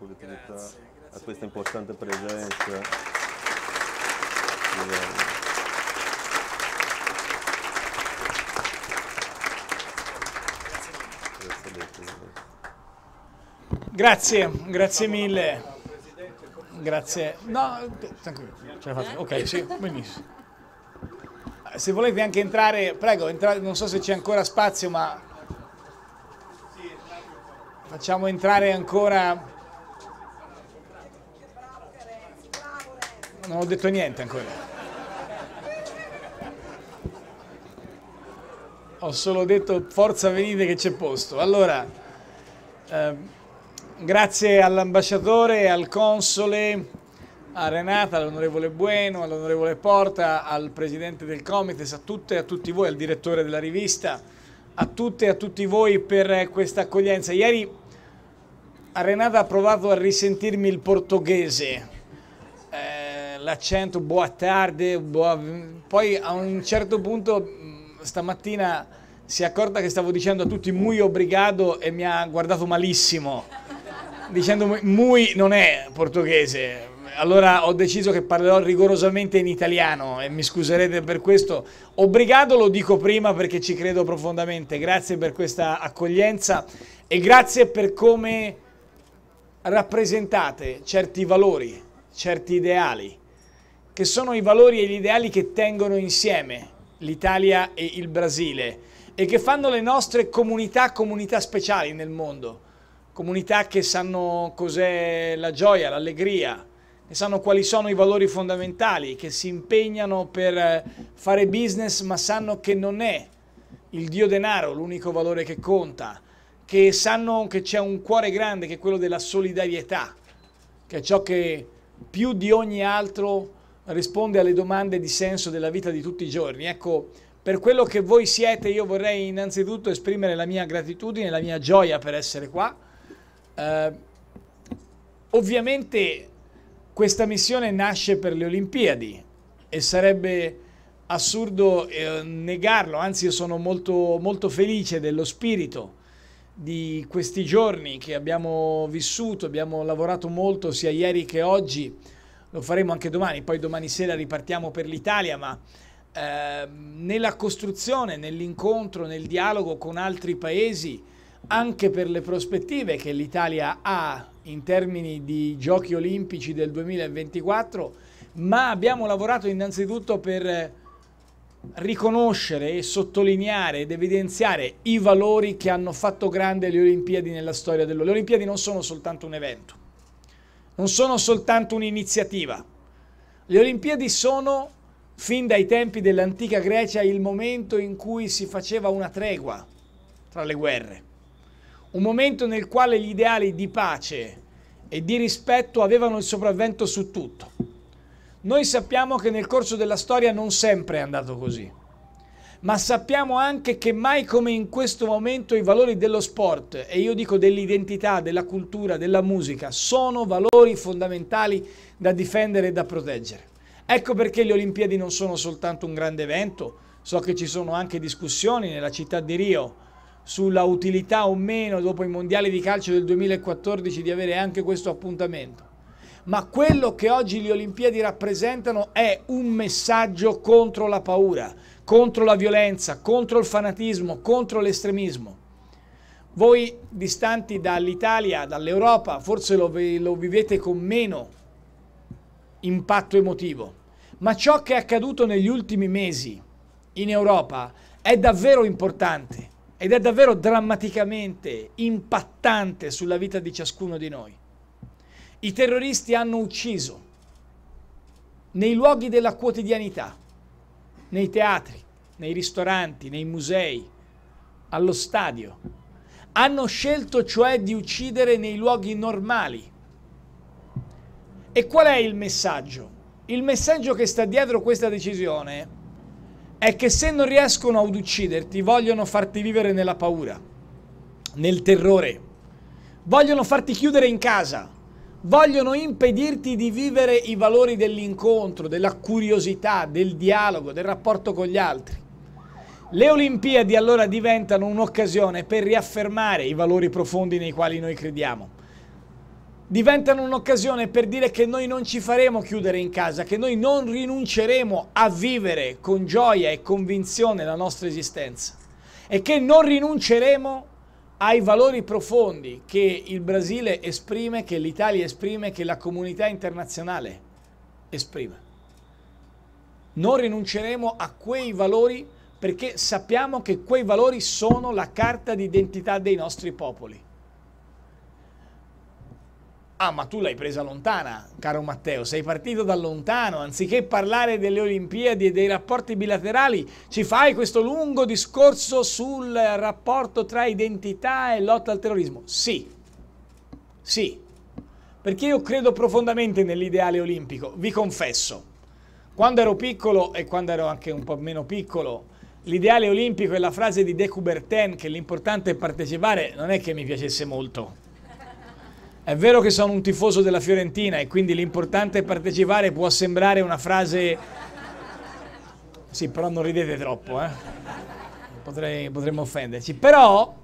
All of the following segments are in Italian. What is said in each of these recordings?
Grazie, grazie a questa importante presenza. Grazie. Grazie, grazie mille. Grazie. No, tranquillo, ce la faccio. Ok, eh? sì, benissimo. Se volete anche entrare, prego, entrate, non so se c'è ancora spazio, ma facciamo entrare ancora Non ho detto niente ancora. Ho solo detto forza venite che c'è posto. Allora, eh, grazie all'ambasciatore, al console, a Renata, all'onorevole Bueno, all'onorevole Porta, al presidente del Comites, a tutte e a tutti voi, al direttore della rivista, a tutte e a tutti voi per questa accoglienza. Ieri a Renata ha provato a risentirmi il portoghese, l'accento buona tarde, boa... poi a un certo punto mm, stamattina si è accorta che stavo dicendo a tutti muy obrigado e mi ha guardato malissimo, dicendo muy non è portoghese. Allora ho deciso che parlerò rigorosamente in italiano e mi scuserete per questo. Obrigado lo dico prima perché ci credo profondamente. Grazie per questa accoglienza e grazie per come rappresentate certi valori, certi ideali che sono i valori e gli ideali che tengono insieme l'Italia e il Brasile e che fanno le nostre comunità, comunità speciali nel mondo, comunità che sanno cos'è la gioia, l'allegria, che sanno quali sono i valori fondamentali, che si impegnano per fare business ma sanno che non è il dio denaro l'unico valore che conta, che sanno che c'è un cuore grande che è quello della solidarietà, che è ciò che più di ogni altro risponde alle domande di senso della vita di tutti i giorni. Ecco, per quello che voi siete io vorrei innanzitutto esprimere la mia gratitudine, la mia gioia per essere qua. Eh, ovviamente questa missione nasce per le Olimpiadi e sarebbe assurdo eh, negarlo, anzi io sono molto, molto felice dello spirito di questi giorni che abbiamo vissuto, abbiamo lavorato molto sia ieri che oggi lo faremo anche domani, poi domani sera ripartiamo per l'Italia, ma eh, nella costruzione, nell'incontro, nel dialogo con altri paesi, anche per le prospettive che l'Italia ha in termini di giochi olimpici del 2024, ma abbiamo lavorato innanzitutto per riconoscere e sottolineare ed evidenziare i valori che hanno fatto grande le Olimpiadi nella storia dell'Olimpiadi. Le Olimpiadi non sono soltanto un evento, non sono soltanto un'iniziativa. Le Olimpiadi sono, fin dai tempi dell'antica Grecia, il momento in cui si faceva una tregua tra le guerre, un momento nel quale gli ideali di pace e di rispetto avevano il sopravvento su tutto. Noi sappiamo che nel corso della storia non sempre è andato così ma sappiamo anche che mai come in questo momento i valori dello sport, e io dico dell'identità, della cultura, della musica, sono valori fondamentali da difendere e da proteggere. Ecco perché le Olimpiadi non sono soltanto un grande evento, so che ci sono anche discussioni nella città di Rio sulla utilità o meno dopo i mondiali di calcio del 2014 di avere anche questo appuntamento ma quello che oggi le Olimpiadi rappresentano è un messaggio contro la paura, contro la violenza, contro il fanatismo, contro l'estremismo. Voi distanti dall'Italia, dall'Europa, forse lo, lo vivete con meno impatto emotivo, ma ciò che è accaduto negli ultimi mesi in Europa è davvero importante ed è davvero drammaticamente impattante sulla vita di ciascuno di noi. I terroristi hanno ucciso nei luoghi della quotidianità, nei teatri, nei ristoranti, nei musei, allo stadio. Hanno scelto cioè di uccidere nei luoghi normali. E qual è il messaggio? Il messaggio che sta dietro questa decisione è che se non riescono ad ucciderti vogliono farti vivere nella paura, nel terrore, vogliono farti chiudere in casa vogliono impedirti di vivere i valori dell'incontro, della curiosità, del dialogo, del rapporto con gli altri. Le Olimpiadi allora diventano un'occasione per riaffermare i valori profondi nei quali noi crediamo. Diventano un'occasione per dire che noi non ci faremo chiudere in casa, che noi non rinunceremo a vivere con gioia e convinzione la nostra esistenza e che non rinunceremo a ai valori profondi che il Brasile esprime, che l'Italia esprime, che la comunità internazionale esprime. Non rinunceremo a quei valori perché sappiamo che quei valori sono la carta d'identità dei nostri popoli. Ah, ma tu l'hai presa lontana, caro Matteo, sei partito da lontano, anziché parlare delle Olimpiadi e dei rapporti bilaterali, ci fai questo lungo discorso sul rapporto tra identità e lotta al terrorismo. Sì, sì, perché io credo profondamente nell'ideale olimpico, vi confesso. Quando ero piccolo e quando ero anche un po' meno piccolo, l'ideale olimpico e la frase di De Coubertin che l'importante è partecipare non è che mi piacesse molto è vero che sono un tifoso della Fiorentina e quindi l'importante è partecipare può sembrare una frase... Sì, però non ridete troppo, eh? Potrei, potremmo offenderci. Però,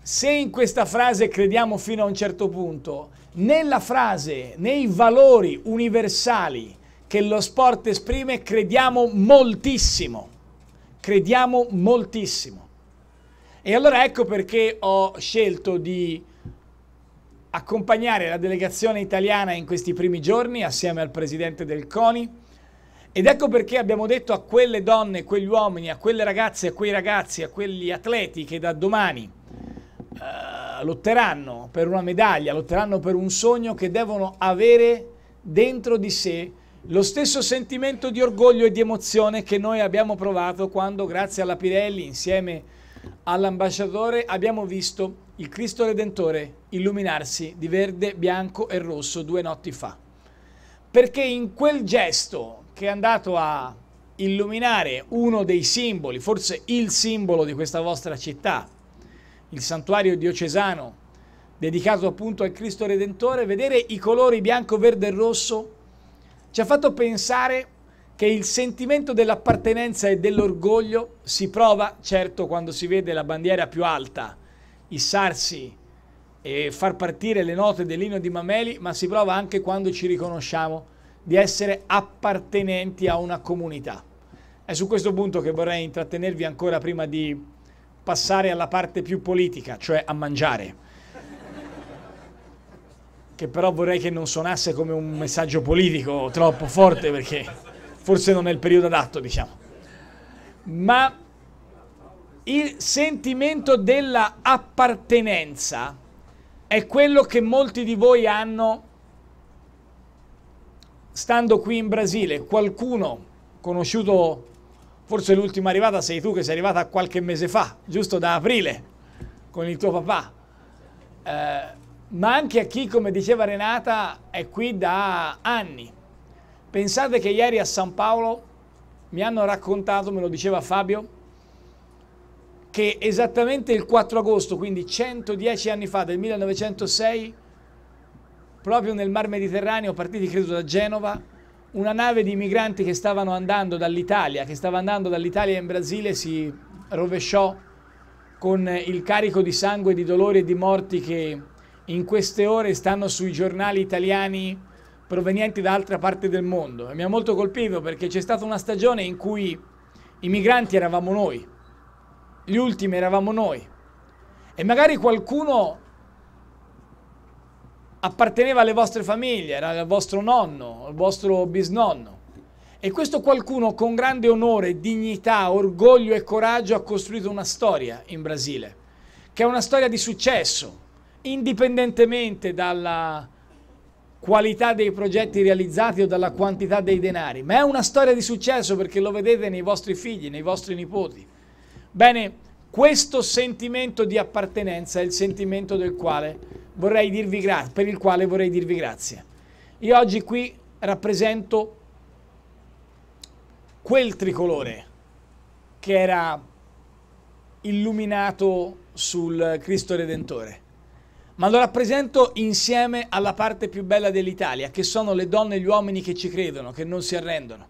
se in questa frase crediamo fino a un certo punto, nella frase, nei valori universali che lo sport esprime, crediamo moltissimo. Crediamo moltissimo. E allora ecco perché ho scelto di accompagnare la delegazione italiana in questi primi giorni assieme al presidente del CONI ed ecco perché abbiamo detto a quelle donne, a quegli uomini, a quelle ragazze, a quei ragazzi, a quegli atleti che da domani eh, lotteranno per una medaglia, lotteranno per un sogno che devono avere dentro di sé lo stesso sentimento di orgoglio e di emozione che noi abbiamo provato quando grazie alla Pirelli insieme all'ambasciatore abbiamo visto il Cristo Redentore illuminarsi di verde, bianco e rosso due notti fa. Perché in quel gesto che è andato a illuminare uno dei simboli, forse il simbolo di questa vostra città, il santuario diocesano dedicato appunto al Cristo Redentore, vedere i colori bianco, verde e rosso ci ha fatto pensare che il sentimento dell'appartenenza e dell'orgoglio si prova certo quando si vede la bandiera più alta issarsi e far partire le note dell'ino di Mameli, ma si prova anche quando ci riconosciamo di essere appartenenti a una comunità. È su questo punto che vorrei intrattenervi ancora prima di passare alla parte più politica, cioè a mangiare che però vorrei che non suonasse come un messaggio politico troppo forte perché forse non è il periodo adatto, diciamo. Ma il sentimento della appartenenza è quello che molti di voi hanno stando qui in Brasile. Qualcuno conosciuto, forse l'ultima arrivata sei tu che sei arrivata qualche mese fa, giusto da aprile, con il tuo papà. Eh, ma anche a chi, come diceva Renata, è qui da anni. Pensate che ieri a San Paolo mi hanno raccontato, me lo diceva Fabio, che esattamente il 4 agosto, quindi 110 anni fa, del 1906, proprio nel Mar Mediterraneo, partiti credo da Genova, una nave di migranti che stavano andando dall'Italia, che stava andando dall'Italia in Brasile, si rovesciò con il carico di sangue, di dolori e di morti che in queste ore stanno sui giornali italiani provenienti da altre parti del mondo. E mi ha molto colpito perché c'è stata una stagione in cui i migranti eravamo noi gli ultimi eravamo noi e magari qualcuno apparteneva alle vostre famiglie, era il vostro nonno, il vostro bisnonno. E questo qualcuno con grande onore, dignità, orgoglio e coraggio ha costruito una storia in Brasile, che è una storia di successo, indipendentemente dalla qualità dei progetti realizzati o dalla quantità dei denari, ma è una storia di successo perché lo vedete nei vostri figli, nei vostri nipoti. Bene, questo sentimento di appartenenza è il sentimento del quale vorrei dirvi per il quale vorrei dirvi grazie. Io oggi qui rappresento quel tricolore che era illuminato sul Cristo Redentore, ma lo rappresento insieme alla parte più bella dell'Italia, che sono le donne e gli uomini che ci credono, che non si arrendono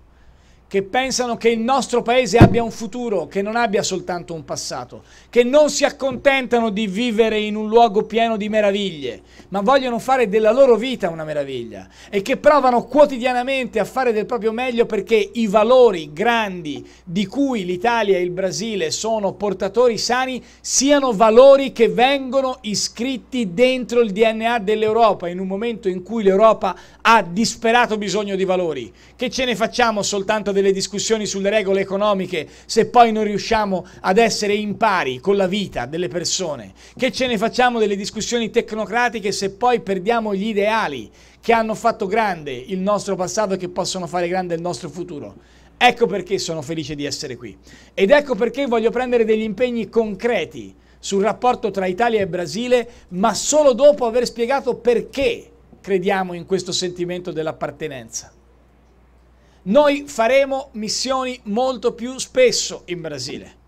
che pensano che il nostro paese abbia un futuro, che non abbia soltanto un passato, che non si accontentano di vivere in un luogo pieno di meraviglie, ma vogliono fare della loro vita una meraviglia e che provano quotidianamente a fare del proprio meglio perché i valori grandi di cui l'Italia e il Brasile sono portatori sani siano valori che vengono iscritti dentro il DNA dell'Europa in un momento in cui l'Europa ha disperato bisogno di valori. Che ce ne facciamo soltanto delle delle discussioni sulle regole economiche se poi non riusciamo ad essere in pari con la vita delle persone? Che ce ne facciamo delle discussioni tecnocratiche se poi perdiamo gli ideali che hanno fatto grande il nostro passato e che possono fare grande il nostro futuro? Ecco perché sono felice di essere qui ed ecco perché voglio prendere degli impegni concreti sul rapporto tra Italia e Brasile, ma solo dopo aver spiegato perché crediamo in questo sentimento dell'appartenenza. Noi faremo missioni molto più spesso in Brasile.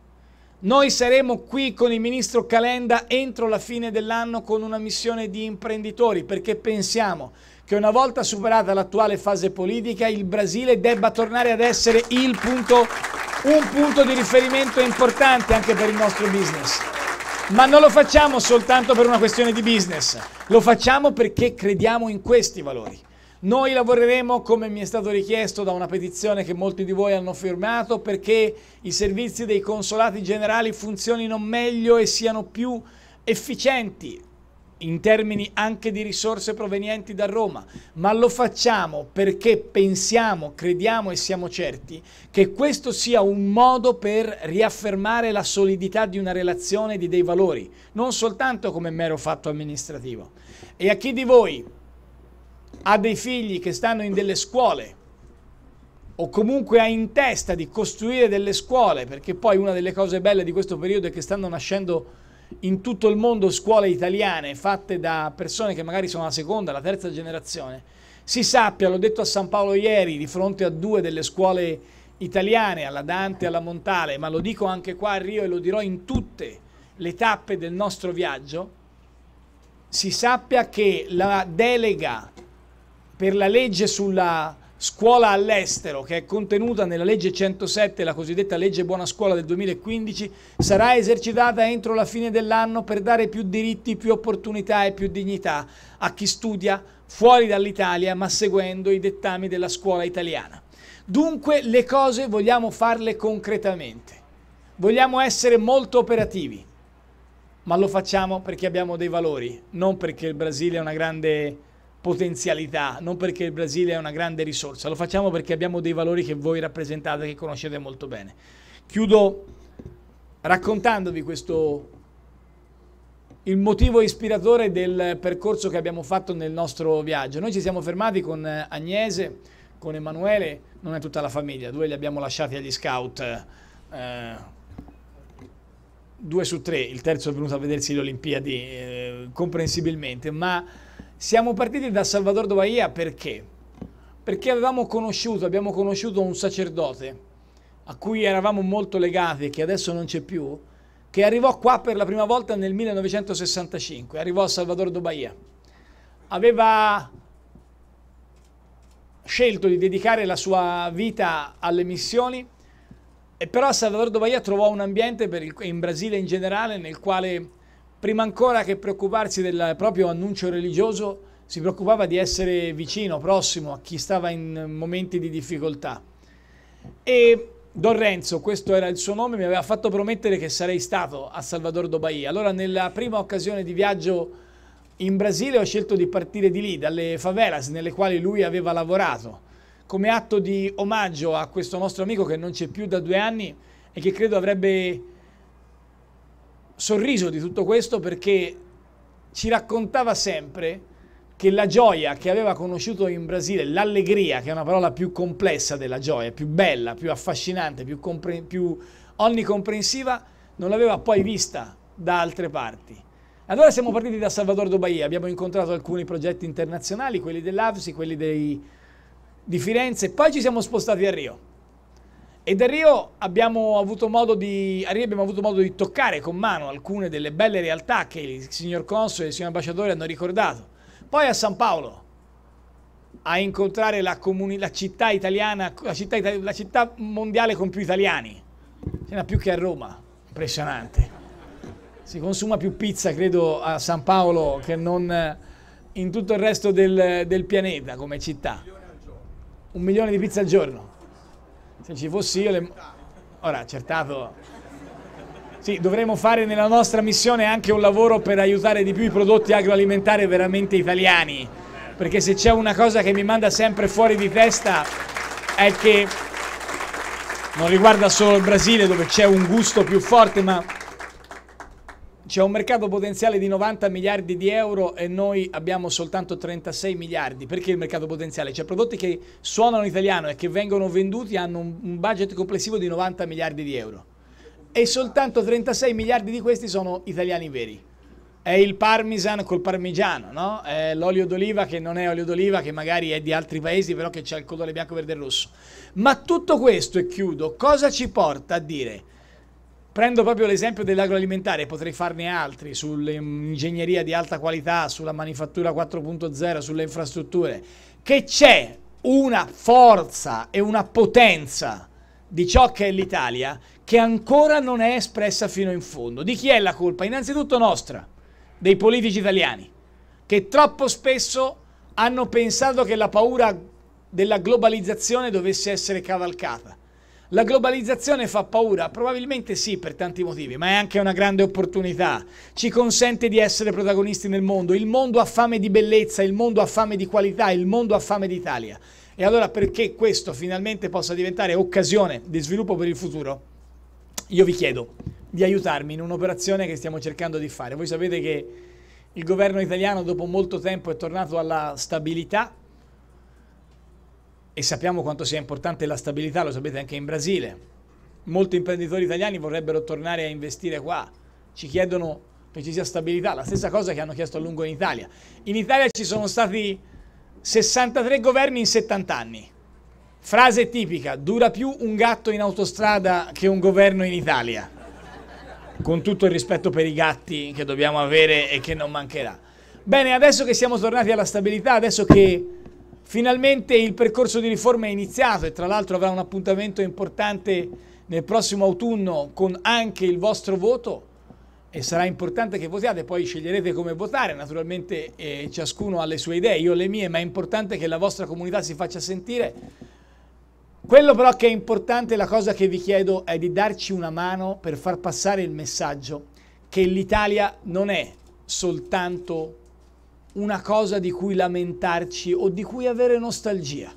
Noi saremo qui con il ministro Calenda entro la fine dell'anno con una missione di imprenditori perché pensiamo che una volta superata l'attuale fase politica il Brasile debba tornare ad essere punto, un punto di riferimento importante anche per il nostro business. Ma non lo facciamo soltanto per una questione di business, lo facciamo perché crediamo in questi valori. Noi lavoreremo come mi è stato richiesto da una petizione che molti di voi hanno firmato perché i servizi dei consolati generali funzionino meglio e siano più efficienti in termini anche di risorse provenienti da Roma, ma lo facciamo perché pensiamo, crediamo e siamo certi che questo sia un modo per riaffermare la solidità di una relazione e di dei valori, non soltanto come mero fatto amministrativo. E a chi di voi ha dei figli che stanno in delle scuole o comunque ha in testa di costruire delle scuole, perché poi una delle cose belle di questo periodo è che stanno nascendo in tutto il mondo scuole italiane fatte da persone che magari sono la seconda, la terza generazione. Si sappia, l'ho detto a San Paolo ieri, di fronte a due delle scuole italiane, alla Dante e alla Montale, ma lo dico anche qua a Rio e lo dirò in tutte le tappe del nostro viaggio, si sappia che la delega per la legge sulla scuola all'estero, che è contenuta nella legge 107, la cosiddetta legge buona scuola del 2015, sarà esercitata entro la fine dell'anno per dare più diritti, più opportunità e più dignità a chi studia fuori dall'Italia ma seguendo i dettami della scuola italiana. Dunque le cose vogliamo farle concretamente, vogliamo essere molto operativi, ma lo facciamo perché abbiamo dei valori, non perché il Brasile è una grande potenzialità, non perché il Brasile è una grande risorsa, lo facciamo perché abbiamo dei valori che voi rappresentate, che conoscete molto bene. Chiudo raccontandovi questo, il motivo ispiratore del percorso che abbiamo fatto nel nostro viaggio. Noi ci siamo fermati con Agnese, con Emanuele, non è tutta la famiglia, due li abbiamo lasciati agli scout, eh, due su tre, il terzo è venuto a vedersi le Olimpiadi eh, comprensibilmente, ma siamo partiti da Salvador Dovaia perché? Perché avevamo conosciuto, abbiamo conosciuto un sacerdote a cui eravamo molto legati, che adesso non c'è più, che arrivò qua per la prima volta nel 1965, arrivò a Salvador Dobaia. Aveva scelto di dedicare la sua vita alle missioni, e però Salvador Dobaia trovò un ambiente il, in Brasile in generale nel quale prima ancora che preoccuparsi del proprio annuncio religioso, si preoccupava di essere vicino, prossimo a chi stava in momenti di difficoltà. E Don Renzo, questo era il suo nome, mi aveva fatto promettere che sarei stato a Salvador do Bahia. Allora nella prima occasione di viaggio in Brasile ho scelto di partire di lì, dalle favelas nelle quali lui aveva lavorato, come atto di omaggio a questo nostro amico che non c'è più da due anni e che credo avrebbe sorriso di tutto questo perché ci raccontava sempre che la gioia che aveva conosciuto in Brasile, l'allegria, che è una parola più complessa della gioia, più bella, più affascinante, più, compre- più onnicomprensiva, non l'aveva poi vista da altre parti. Allora siamo partiti da Salvador do Bahia, abbiamo incontrato alcuni progetti internazionali, quelli dell'AVSI, quelli dei, di Firenze, poi ci siamo spostati a Rio. E da Rio abbiamo avuto modo di, a Rio abbiamo avuto modo di toccare con mano alcune delle belle realtà che il signor Console e il signor Ambasciatore hanno ricordato. Poi a San Paolo, a incontrare la, la città italiana, la città, la città mondiale con più italiani. Ce n'ha più che a Roma, impressionante. Si consuma più pizza, credo, a San Paolo che non in tutto il resto del, del pianeta come città. Un milione di pizza al giorno. Se ci fossi io... Le... Ora, accertato... Sì, dovremmo fare nella nostra missione anche un lavoro per aiutare di più i prodotti agroalimentari veramente italiani. Perché se c'è una cosa che mi manda sempre fuori di testa è che non riguarda solo il Brasile dove c'è un gusto più forte, ma c'è un mercato potenziale di 90 miliardi di euro e noi abbiamo soltanto 36 miliardi. Perché il mercato potenziale? Cioè prodotti che suonano italiano e che vengono venduti hanno un budget complessivo di 90 miliardi di euro. E soltanto 36 miliardi di questi sono italiani veri. È il parmesan col parmigiano, no? È l'olio d'oliva che non è olio d'oliva, che magari è di altri paesi, però che c'è il colore bianco, verde e rosso. Ma tutto questo, e chiudo, cosa ci porta a dire? prendo proprio l'esempio dell'agroalimentare, potrei farne altri sull'ingegneria di alta qualità, sulla manifattura 4.0, sulle infrastrutture, che c'è una forza e una potenza di ciò che è l'Italia che ancora non è espressa fino in fondo. Di chi è la colpa? Innanzitutto nostra, dei politici italiani, che troppo spesso hanno pensato che la paura della globalizzazione dovesse essere cavalcata la globalizzazione fa paura? Probabilmente sì per tanti motivi, ma è anche una grande opportunità. Ci consente di essere protagonisti nel mondo. Il mondo ha fame di bellezza, il mondo ha fame di qualità, il mondo ha fame d'Italia. E allora perché questo finalmente possa diventare occasione di sviluppo per il futuro, io vi chiedo di aiutarmi in un'operazione che stiamo cercando di fare. Voi sapete che il governo italiano dopo molto tempo è tornato alla stabilità e sappiamo quanto sia importante la stabilità, lo sapete anche in Brasile. Molti imprenditori italiani vorrebbero tornare a investire qua, ci chiedono che ci sia stabilità, la stessa cosa che hanno chiesto a lungo in Italia. In Italia ci sono stati 63 governi in 70 anni. Frase tipica, dura più un gatto in autostrada che un governo in Italia. Con tutto il rispetto per i gatti che dobbiamo avere e che non mancherà. Bene, adesso che siamo tornati alla stabilità, adesso che Finalmente il percorso di riforma è iniziato e tra l'altro avrà un appuntamento importante nel prossimo autunno con anche il vostro voto e sarà importante che votiate, poi sceglierete come votare, naturalmente eh, ciascuno ha le sue idee, io le mie, ma è importante che la vostra comunità si faccia sentire. Quello però che è importante, la cosa che vi chiedo è di darci una mano per far passare il messaggio che l'Italia non è soltanto una cosa di cui lamentarci o di cui avere nostalgia,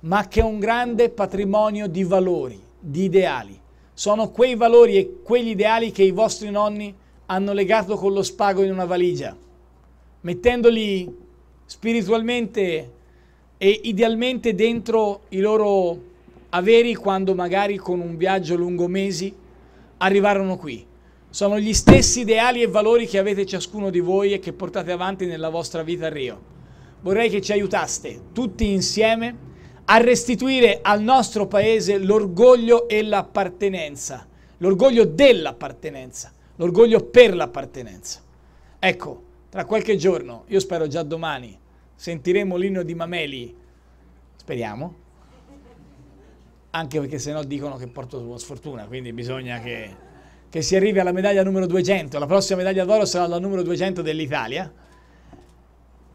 ma che è un grande patrimonio di valori, di ideali. Sono quei valori e quegli ideali che i vostri nonni hanno legato con lo spago in una valigia, mettendoli spiritualmente e idealmente dentro i loro averi quando magari con un viaggio lungo mesi arrivarono qui. Sono gli stessi ideali e valori che avete ciascuno di voi e che portate avanti nella vostra vita a Rio. Vorrei che ci aiutaste tutti insieme a restituire al nostro paese l'orgoglio e l'appartenenza, l'orgoglio dell'appartenenza, l'orgoglio per l'appartenenza. Ecco, tra qualche giorno, io spero già domani, sentiremo l'inno di Mameli, speriamo, anche perché se no dicono che porto sfortuna, quindi bisogna che che si arrivi alla medaglia numero 200, la prossima medaglia d'oro sarà la numero 200 dell'Italia,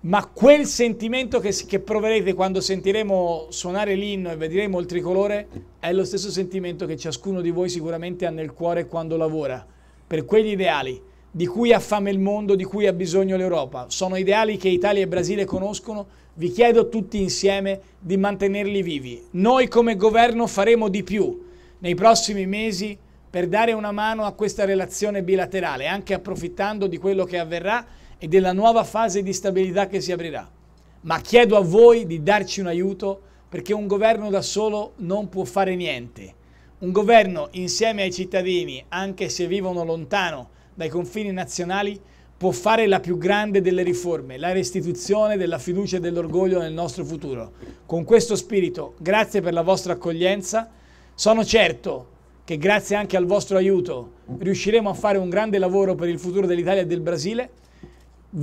ma quel sentimento che, che, proverete quando sentiremo suonare l'inno e vedremo il tricolore è lo stesso sentimento che ciascuno di voi sicuramente ha nel cuore quando lavora, per quegli ideali di cui ha fame il mondo, di cui ha bisogno l'Europa. Sono ideali che Italia e Brasile conoscono, vi chiedo tutti insieme di mantenerli vivi. Noi come governo faremo di più nei prossimi mesi per dare una mano a questa relazione bilaterale, anche approfittando di quello che avverrà e della nuova fase di stabilità che si aprirà. Ma chiedo a voi di darci un aiuto perché un governo da solo non può fare niente. Un governo insieme ai cittadini, anche se vivono lontano dai confini nazionali, può fare la più grande delle riforme, la restituzione della fiducia e dell'orgoglio nel nostro futuro. Con questo spirito, grazie per la vostra accoglienza. Sono certo che che grazie anche al vostro aiuto riusciremo a fare un grande lavoro per il futuro dell'Italia e del Brasile.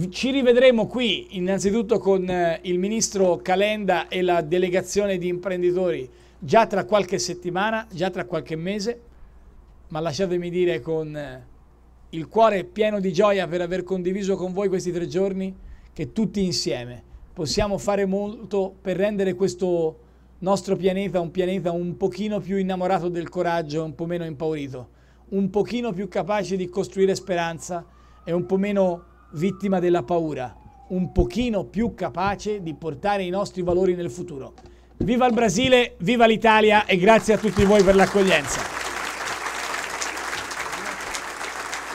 Ci rivedremo qui innanzitutto con eh, il ministro Calenda e la delegazione di imprenditori già tra qualche settimana, già tra qualche mese, ma lasciatemi dire con eh, il cuore pieno di gioia per aver condiviso con voi questi tre giorni che tutti insieme possiamo fare molto per rendere questo nostro pianeta un pianeta un pochino più innamorato del coraggio, un po' meno impaurito, un pochino più capace di costruire speranza e un po' meno vittima della paura, un pochino più capace di portare i nostri valori nel futuro. Viva il Brasile, viva l'Italia e grazie a tutti voi per l'accoglienza.